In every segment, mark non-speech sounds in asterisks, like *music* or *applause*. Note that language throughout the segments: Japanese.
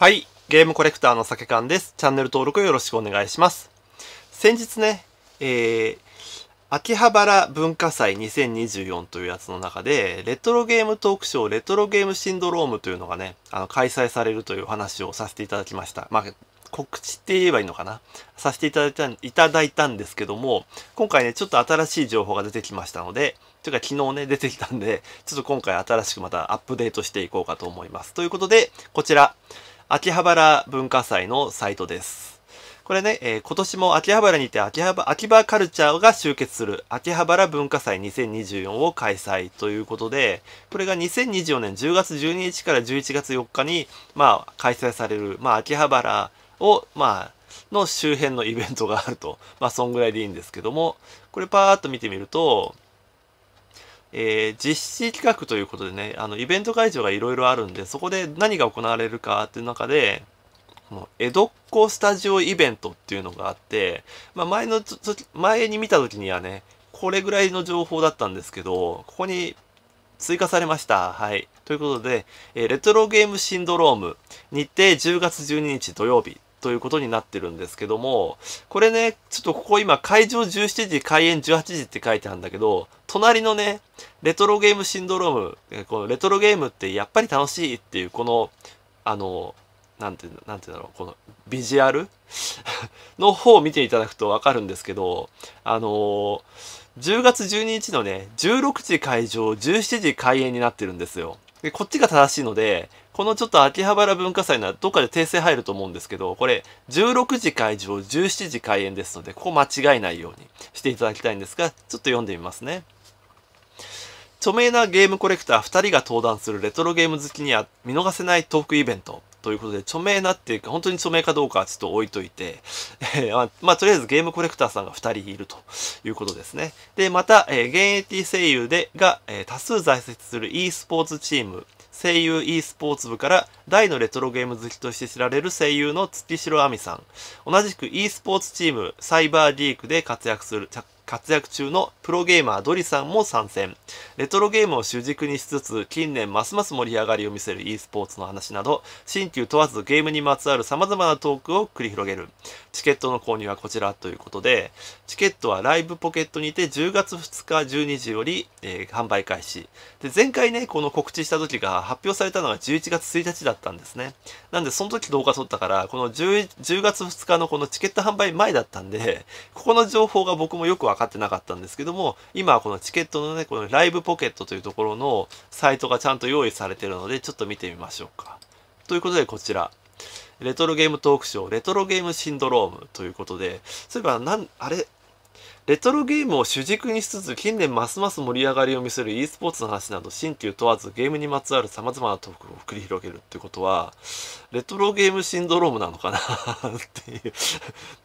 はい。ゲームコレクターの酒缶です。チャンネル登録よろしくお願いします。先日ね、えー、秋葉原文化祭2024というやつの中で、レトロゲームトークショー、レトロゲームシンドロームというのがね、あの、開催されるという話をさせていただきました。まあ、告知って言えばいいのかなさせていただいた、いただいたんですけども、今回ね、ちょっと新しい情報が出てきましたので、というか昨日ね、出てきたんで、ちょっと今回新しくまたアップデートしていこうかと思います。ということで、こちら、秋葉原文化祭のサイトです。これね、えー、今年も秋葉原にて秋葉秋葉カルチャーが集結する秋葉原文化祭2024を開催ということで、これが2024年10月12日から11月4日に、まあ、開催される、まあ、秋葉原を、まあ、の周辺のイベントがあると。まあ、そんぐらいでいいんですけども、これパーっと見てみると、えー、実施企画ということでね、あのイベント会場がいろいろあるんで、そこで何が行われるかっていう中で、この江戸っ子スタジオイベントっていうのがあって、まあ、前の前に見た時にはね、これぐらいの情報だったんですけど、ここに追加されました。はい。ということで、えレトロゲームシンドローム、日程10月12日土曜日ということになってるんですけども、これね、ちょっとここ今会場17時、開演18時って書いてあるんだけど、隣のね、レトロゲームシンドローム、このレトロゲームってやっぱり楽しいっていう、この、あの、なんて、なんてだろう、このビジュアル *laughs* の方を見ていただくとわかるんですけど、あの10月12日のね、16時会場、17時開演になってるんですよ。でこっちが正しいのでこのちょっと秋葉原文化祭ならどっかで訂正入ると思うんですけどこれ16時開場17時開演ですのでここ間違いないようにしていただきたいんですがちょっと読んでみますね著名なゲームコレクター2人が登壇するレトロゲーム好きには見逃せないトークイベントということで、著名なっていうか、本当に著名かどうかはちょっと置いといて、えー、まあ、とりあえずゲームコレクターさんが2人いるということですね。で、また、えー、現役声優で、が、えー、多数在籍する e スポーツチーム、声優 e スポーツ部から大のレトロゲーム好きとして知られる声優の月城亜美さん同じく e スポーツチームサイバーディークで活躍する活躍中のプロゲーマードリさんも参戦レトロゲームを主軸にしつつ近年ますます盛り上がりを見せる e スポーツの話など新旧問わずゲームにまつわる様々なトークを繰り広げるチケットの購入はこちらということでチケットはライブポケットにて10月2日12時より、えー、販売開始で前回ねこの告知した時が発表されたのが11月1日だったんですねなんでその時動画撮ったからこの 10, 10月2日のこのチケット販売前だったんでここの情報が僕もよくわかってなかったんですけども今はこのチケットのねこのライブポケットというところのサイトがちゃんと用意されてるのでちょっと見てみましょうかということでこちらレトロゲームトークショーレトロゲームシンドロームということでそういえばなんあれレトロゲームを主軸にしつつ近年ますます盛り上がりを見せる e スポーツの話など新旧問わずゲームにまつわる様々なトークを繰り広げるってことはレトロゲームシンドロームなのかな *laughs* っていう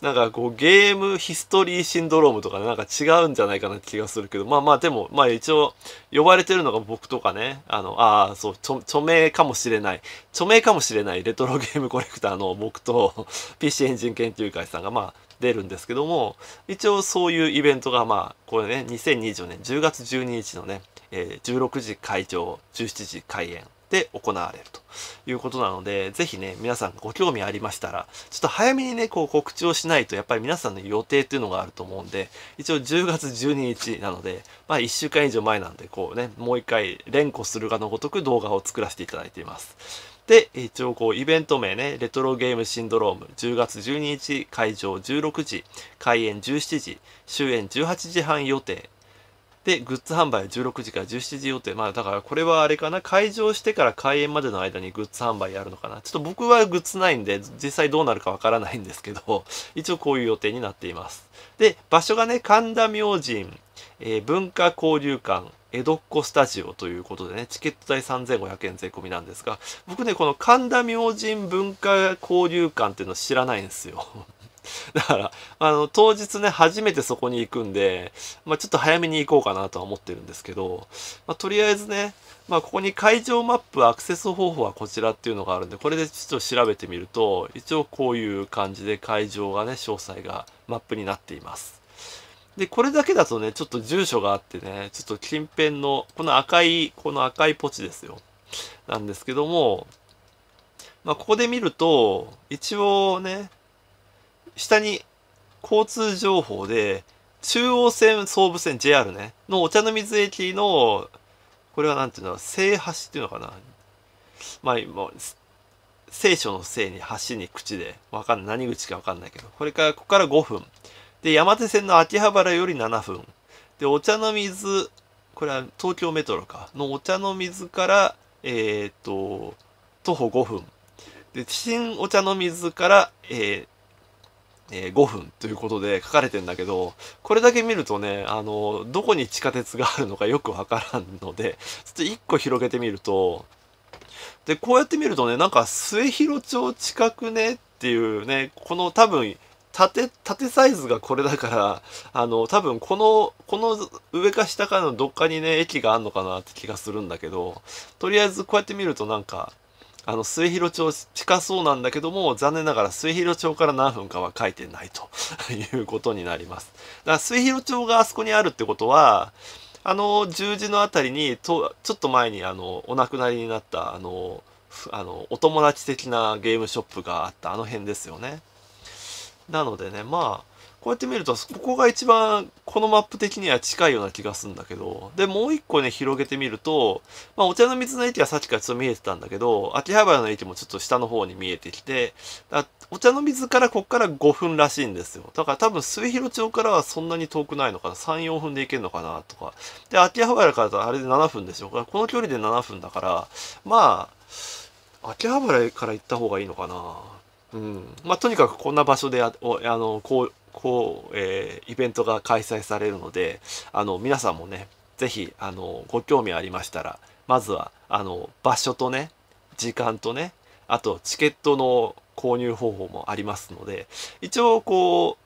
なんかこうゲームヒストリーシンドロームとか、ね、なんか違うんじゃないかな気がするけどまあまあでもまあ一応呼ばれてるのが僕とかねあのああそう著名かもしれない著名かもしれないレトロゲームコレクターの僕と *laughs* PC エンジン研究会さんがまあ出るんですけども一応そういうイベントがまあこれね2024年10月12日のね、えー、16時会場17時開演で行われるということなのでぜひね皆さんご興味ありましたらちょっと早めにねこう告知をしないとやっぱり皆さんの予定っていうのがあると思うんで一応10月12日なのでまあ1週間以上前なんでこうねもう一回連呼するがのごとく動画を作らせていただいています。で、一応こう、イベント名ね、レトロゲームシンドローム、10月12日、会場16時、開演17時、終演18時半予定。で、グッズ販売16時から17時予定。まあ、だからこれはあれかな、会場してから開演までの間にグッズ販売やるのかな。ちょっと僕はグッズないんで、実際どうなるかわからないんですけど、*laughs* 一応こういう予定になっています。で、場所がね、神田明神、えー、文化交流館、江戸っ子スタジオということでね、チケット代3500円税込みなんですが、僕ね、この神田明神文化交流館っていうの知らないんですよ。*laughs* だから、あの、当日ね、初めてそこに行くんで、まあ、ちょっと早めに行こうかなとは思ってるんですけど、まあ、とりあえずね、まあ、ここに会場マップ、アクセス方法はこちらっていうのがあるんで、これでちょっと調べてみると、一応こういう感じで会場がね、詳細がマップになっています。で、これだけだとね、ちょっと住所があってね、ちょっと近辺の、この赤い、この赤いポチですよ。なんですけども、まあ、ここで見ると、一応ね、下に交通情報で、中央線、総武線、JR ね、のお茶の水駅の、これはなんていうの、聖橋っていうのかな。まあ、聖書の聖に橋に口で、わかんない、何口かわかんないけど、これから、ここから5分。で、山手線の秋葉原より7分。で、お茶の水、これは東京メトロか、のお茶の水から、えー、っと、徒歩5分。で、新お茶の水から、えーえー、5分ということで書かれてんだけど、これだけ見るとね、あの、どこに地下鉄があるのかよくわからんので、ちょっと1個広げてみると、で、こうやって見るとね、なんか末広町近くねっていうね、この多分縦、縦サイズがこれだから、*laughs* あの、多分この、この上か下かのどっかにね、駅があんのかなって気がするんだけど、とりあえずこうやって見るとなんか、あの、末広町近そうなんだけども、残念ながら末広町から何分かは書いてないと *laughs* いうことになります。だから末広町があそこにあるってことは、あの、十字の辺りにと、ちょっと前にあの、お亡くなりになった、あの、あのお友達的なゲームショップがあったあの辺ですよね。なのでねまあこうやって見るとここが一番このマップ的には近いような気がするんだけどでもう一個ね広げてみると、まあ、お茶の水の駅はさっきからちょっと見えてたんだけど秋葉原の駅もちょっと下の方に見えてきてお茶の水からこっから5分らしいんですよだから多分末広町からはそんなに遠くないのかな34分で行けるのかなとかで秋葉原からだとあれで7分でしょうこの距離で7分だからまあ秋葉原から行った方がいいのかなうんまあ、とにかくこんな場所であのこうこう、えー、イベントが開催されるのであの皆さんもね是非あのご興味ありましたらまずはあの場所とね時間とねあとチケットの購入方法もありますので一応こう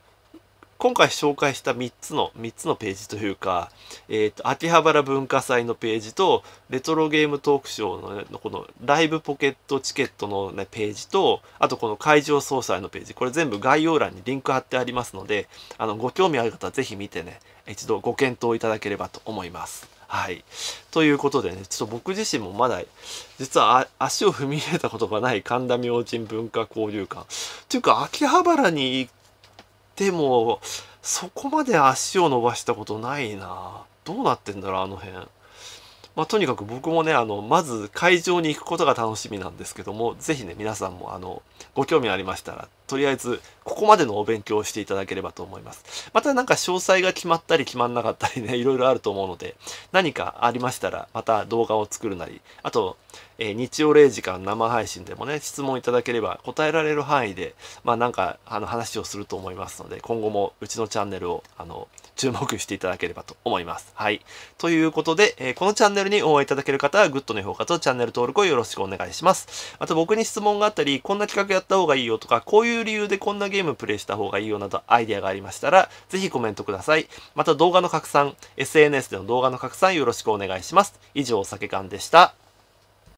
今回紹介した3つの、3つのページというか、えっ、ー、と、秋葉原文化祭のページと、レトロゲームトークショーの、ね、このライブポケットチケットの、ね、ページと、あとこの会場総裁のページ、これ全部概要欄にリンク貼ってありますので、あの、ご興味ある方はぜひ見てね、一度ご検討いただければと思います。はい。ということでね、ちょっと僕自身もまだ、実は足を踏み入れたことがない神田明神文化交流館。というか、秋葉原に行でも、そこまで足を伸ばしたことないなどうなってんだろう、あの辺。まあ、とにかく僕もね、あの、まず会場に行くことが楽しみなんですけども、是非ね、皆さんも、あの、ご興味ありましたら、とりあえずここまでのお勉強をしていただければと思います。また何か詳細が決まったり決まんなかったりね、*laughs* いろいろあると思うので、何かありましたらまた動画を作るなり、あと、えー、日曜0時から生配信でもね、質問いただければ答えられる範囲で、まあなんかあの話をすると思いますので、今後もうちのチャンネルをあの注目していただければと思います。はい。ということで、えー、このチャンネルに応援いただける方はグッドの評価とチャンネル登録をよろしくお願いします。あと僕に質問があったり、こんな企画やった方がいいよとか、こういういう理由でこんなゲームプレイした方がいいよなどアイデアがありましたら、ぜひコメントください。また動画の拡散、SNS での動画の拡散よろしくお願いします。以上、お酒館でした。